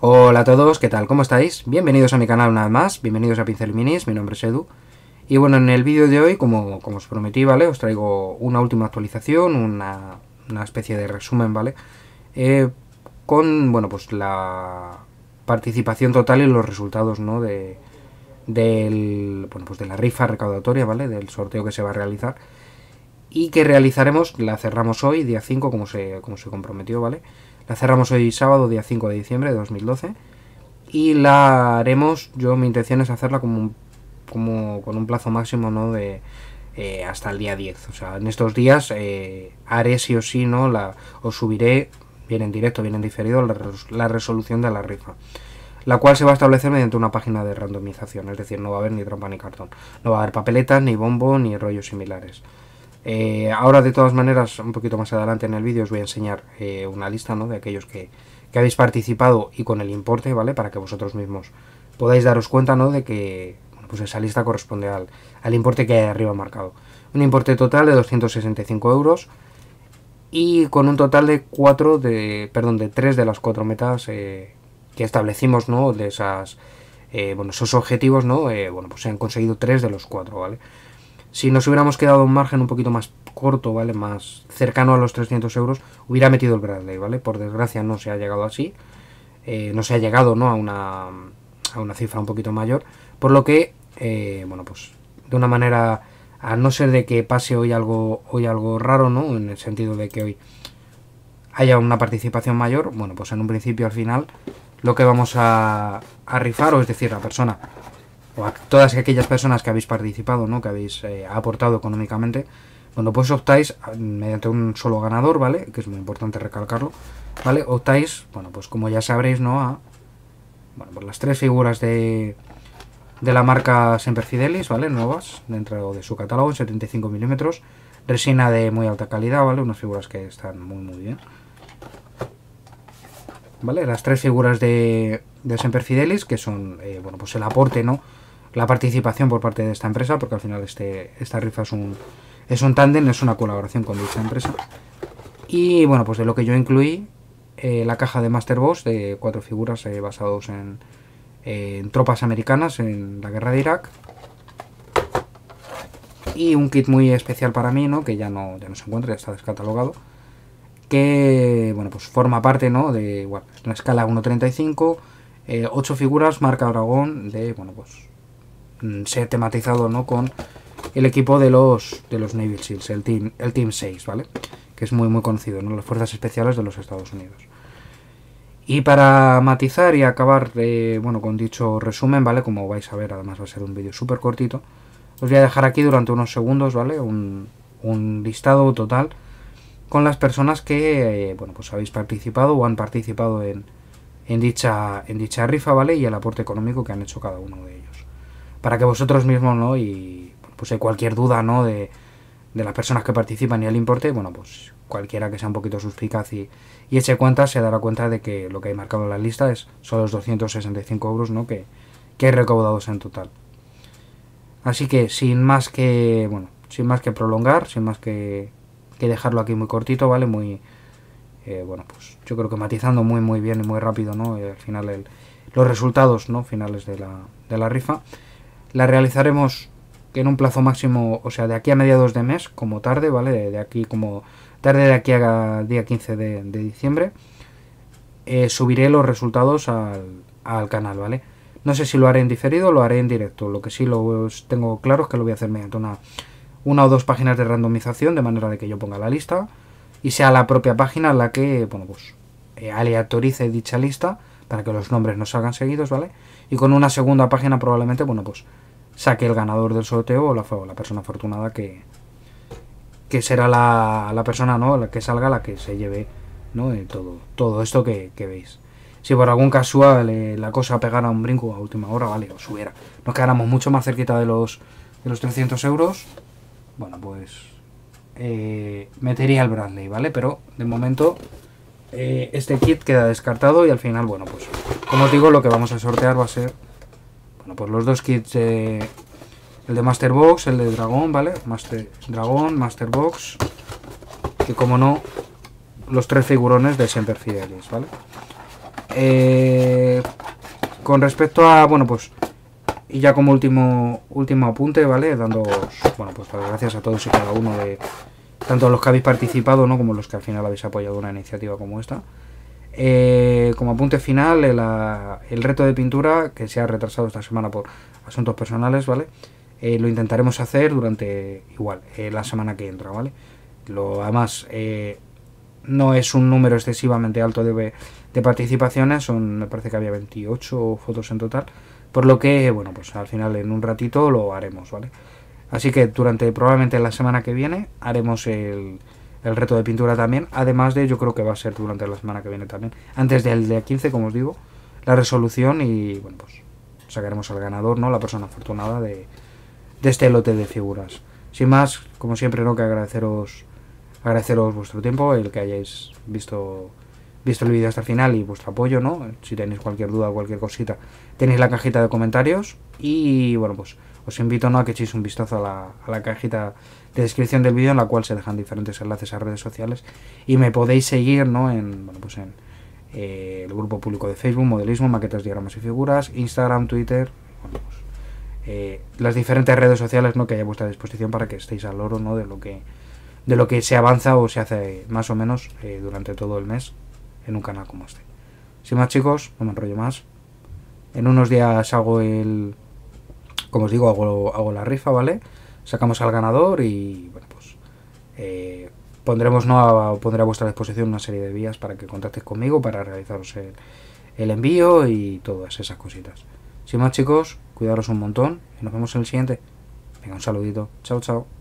Hola a todos, ¿qué tal? ¿Cómo estáis? Bienvenidos a mi canal una vez más, bienvenidos a Pincel Minis, mi nombre es Edu. Y bueno, en el vídeo de hoy, como, como os prometí, ¿vale? Os traigo una última actualización, una, una especie de resumen, ¿vale? Eh, con, bueno, pues la participación total y los resultados, ¿no? De, del, bueno, pues de la rifa recaudatoria, ¿vale? Del sorteo que se va a realizar y que realizaremos, la cerramos hoy, día 5, como se, como se comprometió, ¿vale? La cerramos hoy sábado, día 5 de diciembre de 2012, y la haremos, yo mi intención es hacerla como, como con un plazo máximo, ¿no? De, eh, hasta el día 10, o sea, en estos días eh, haré sí o sí, ¿no? La, os subiré, bien en directo, bien en diferido, la, resolución de la rifa la cual se va a establecer mediante una página de randomización, es decir, no va a haber ni trampa ni cartón, no va a haber papeletas, ni bombo, ni rollos similares. Eh, ahora, de todas maneras, un poquito más adelante en el vídeo os voy a enseñar eh, una lista ¿no? de aquellos que, habéis participado y con el importe, ¿vale? Para que vosotros mismos podáis daros cuenta, ¿no? De que pues esa lista corresponde al, al importe que hay arriba marcado. Un importe total de 265 euros y con un total de cuatro de perdón de tres de las cuatro metas eh, que establecimos no de esas bueno esos objetivos no bueno pues se han conseguido tres de los cuatro vale si nos hubiéramos quedado un margen un poquito más corto, ¿vale? Más cercano a los 300 euros, hubiera metido el Bradley, ¿vale? Por desgracia no se ha llegado así. Eh, no se ha llegado, ¿no? A una, a una cifra un poquito mayor. Por lo que, eh, bueno, pues de una manera, a no ser de que pase hoy algo, hoy algo raro, ¿no? En el sentido de que hoy haya una participación mayor, bueno, pues en un principio al final lo que vamos a, a rifar, o es decir, la persona o a todas aquellas personas que habéis participado, ¿no? que habéis eh, aportado económicamente, cuando pues optáis ah, mediante un solo ganador, ¿vale? Que es muy importante recalcarlo, ¿vale? Optáis, bueno, pues como ya sabréis, ¿no? A bueno, por las tres figuras de, de la marca Semper Fidelis, ¿vale? Nuevas, dentro de su catálogo, en 75 milímetros. Resina de muy alta calidad, ¿vale? Unas figuras que están muy, muy bien. ¿Vale? Las tres figuras de, de Semper Fidelis, que son, eh, bueno, pues el aporte, ¿no? la participación por parte de esta empresa, porque al final este, esta rifa es un, es un tándem, es una colaboración con dicha empresa. Y bueno, pues de lo que yo incluí, eh, la caja de Master Boss de cuatro figuras eh, basados en, tropas americanas en la guerra de Irak. Y un kit muy especial para mí, ¿no? Que ya no, ya no se encuentra, ya está descatalogado. Que, bueno, pues forma parte, ¿no? De, la una escala 1.35, eh, ocho figuras, marca Dragón, de, bueno, pues Mm, se ha tematizado ¿no? con el equipo de los, de los Navy Seals, el Team, el team 6, ¿vale? Que es muy, muy conocido, ¿no? Las Fuerzas Especiales de los Estados Unidos. Y para matizar y acabar, eh, bueno, con dicho resumen, ¿vale? Como vais a ver, además va a ser un vídeo súper cortito. Os voy a dejar aquí durante unos segundos, ¿vale? Un, listado total con las personas que, eh, bueno, pues habéis participado o han participado en, en, dicha, en dicha rifa, ¿vale? Y el aporte económico que han hecho cada uno de ellos para que vosotros mismos, ¿no? Y pues hay cualquier duda, ¿no? De, las personas que participan y el importe, bueno, pues cualquiera que sea un poquito suspicaz y, eche cuenta se dará cuenta de que lo que hay marcado en la lista es son los 265 euros, ¿no? Que, que hay recaudados en total. Así que sin más que, bueno, sin más que prolongar, sin más que, que dejarlo aquí muy cortito, ¿vale? Muy, eh, bueno, pues yo creo que matizando muy, muy bien y muy rápido, ¿no? al final el, los resultados, ¿no? Finales de la, de la rifa la realizaremos en un plazo máximo, o sea, de aquí a mediados de mes, como tarde, ¿vale? De, aquí como tarde de aquí a día 15 de, diciembre, eh, subiré los resultados al, canal, ¿vale? No sé si lo haré en diferido o lo haré en directo. Lo que sí lo tengo claro es que lo voy a hacer mediante una, una o dos páginas de randomización, de manera de que yo ponga la lista y sea la propia página la que, bueno, pues eh, aleatorice dicha lista para que los nombres no salgan seguidos, ¿vale? Y con una segunda página probablemente, bueno, pues saque el ganador del sorteo o la, persona afortunada que, que será la, la, persona, ¿no? La que salga, la que se lleve, ¿no? Eh, todo, todo esto que, veis. Si por algún casual eh, la cosa pegara un brinco a última hora, vale, o subiera, nos quedáramos mucho más cerquita de los, de los 300 euros, bueno, pues eh, metería el Bradley, ¿vale? Pero de momento eh, este kit queda descartado y al final, bueno, pues como os digo, lo que vamos a sortear va a ser, bueno, pues los dos kits, el de Master Box, el de Dragón, ¿vale? Master Dragón, Master Box, que como no, los tres figurones de siempre Fidelis, ¿vale? Eh, con respecto a, bueno, pues, y ya como último, último apunte, ¿vale? dando bueno, pues gracias a todos y cada uno de tanto los que habéis participado ¿no? como los que al final habéis apoyado una iniciativa como esta. Eh, como apunte final, ah, el, reto de pintura que se ha retrasado esta semana por asuntos personales, ¿vale? Eh, lo intentaremos hacer durante igual, eh, la semana que entra, ¿vale? Lo, además, no es un número excesivamente alto de, de, participaciones, son, me parece que había 28 fotos en total, por lo que, bueno, pues al final en un ratito lo haremos, ¿vale? Así que durante probablemente la semana que viene haremos el, el reto de pintura también. Además de, yo creo que va a ser durante la semana que viene también. Antes del día 15, como os digo, la resolución y, bueno, pues sacaremos al ganador, ¿no? La persona afortunada de, este lote de figuras. Sin más, como siempre, ¿no? Que agradeceros, agradeceros vuestro tiempo, el que hayáis visto visto el vídeo hasta el final y vuestro apoyo, ¿no? Si tenéis cualquier duda o cualquier cosita, tenéis la cajita de comentarios y bueno, pues os invito ¿no? a que echéis un vistazo a la, cajita de descripción del vídeo en la cual se dejan diferentes enlaces a redes sociales y me podéis seguir, En, bueno, pues en eh, el grupo público de Facebook, modelismo, maquetas, diagramas y figuras, Instagram, Twitter, pues, eh, las diferentes redes sociales ¿no? que hay a vuestra disposición para que estéis al oro ¿no? de lo que de lo que se avanza o se hace más o menos eh, durante todo el mes en un canal como este. Sin más chicos, no me enrollo más. En unos días hago el... Como os digo, hago, hago la rifa, ¿vale? Sacamos al ganador y, bueno, pues... Eh, pondremos, no, pondré a vuestra disposición una serie de vías para que contactéis conmigo, para realizaros el, el envío y todas esas cositas. Sin más chicos, cuidaros un montón y nos vemos en el siguiente. Venga, un saludito. Chao, chao.